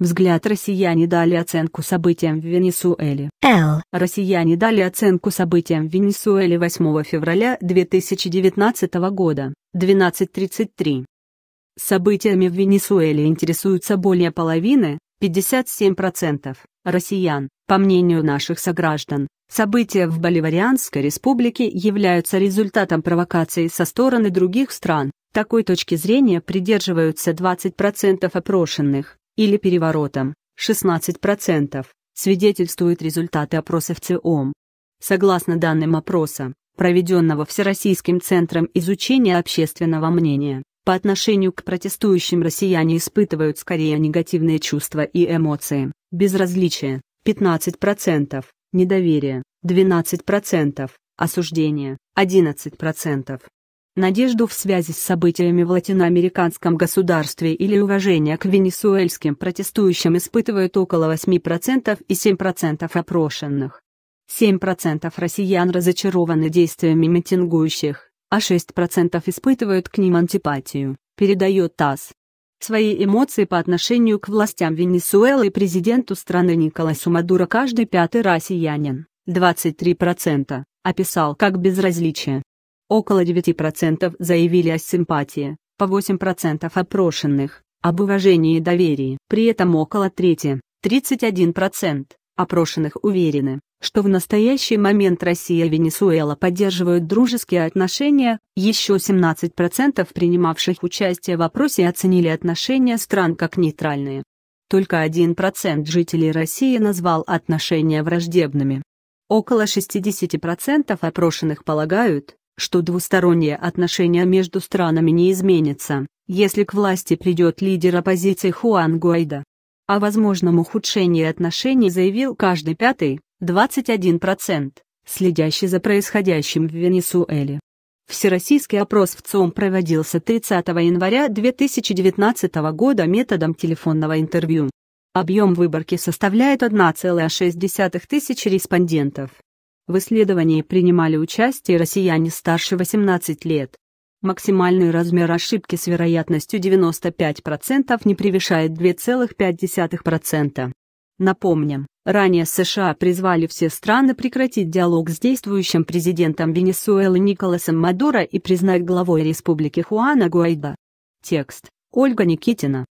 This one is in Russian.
Взгляд россияне дали оценку событиям в Венесуэле. Л. Россияне дали оценку событиям в Венесуэле 8 февраля 2019 года, 12.33. Событиями в Венесуэле интересуются более половины, 57%, россиян. По мнению наших сограждан, события в Боливарианской республике являются результатом провокации со стороны других стран. Такой точки зрения придерживаются 20% опрошенных или переворотом 16%, свидетельствуют результаты опроса в ЦИОМ. Согласно данным опроса, проведенного Всероссийским центром изучения общественного мнения, по отношению к протестующим россияне испытывают скорее негативные чувства и эмоции, безразличие 15%, недоверие 12%, осуждение 11% надежду в связи с событиями в латиноамериканском государстве или уважение к венесуэльским протестующим испытывают около 8% и 7% опрошенных. 7% россиян разочарованы действиями митингующих, а 6% испытывают к ним антипатию, передает ТАСС. Свои эмоции по отношению к властям Венесуэлы и президенту страны Николасу Мадуро каждый пятый россиянин, 23%, описал как безразличие. Около 9% заявили о симпатии, по 8% опрошенных, об уважении и доверии. При этом около трети, 31%, опрошенных уверены, что в настоящий момент Россия и Венесуэла поддерживают дружеские отношения, еще 17% принимавших участие в опросе оценили отношения стран как нейтральные. Только 1% жителей России назвал отношения враждебными. Около 60% опрошенных полагают, что двусторонние отношения между странами не изменятся, если к власти придет лидер оппозиции Хуан Гуайда. О возможном ухудшении отношений заявил каждый пятый, 21%, следящий за происходящим в Венесуэле. Всероссийский опрос в ЦОМ проводился 30 января 2019 года методом телефонного интервью. Объем выборки составляет 1,6 тысяч респондентов. В исследовании принимали участие россияне старше 18 лет. Максимальный размер ошибки с вероятностью 95% не превышает 2,5%. Напомним, ранее США призвали все страны прекратить диалог с действующим президентом Венесуэлы Николасом Мадуро и признать главой республики Хуана Гуайда. Текст. Ольга Никитина.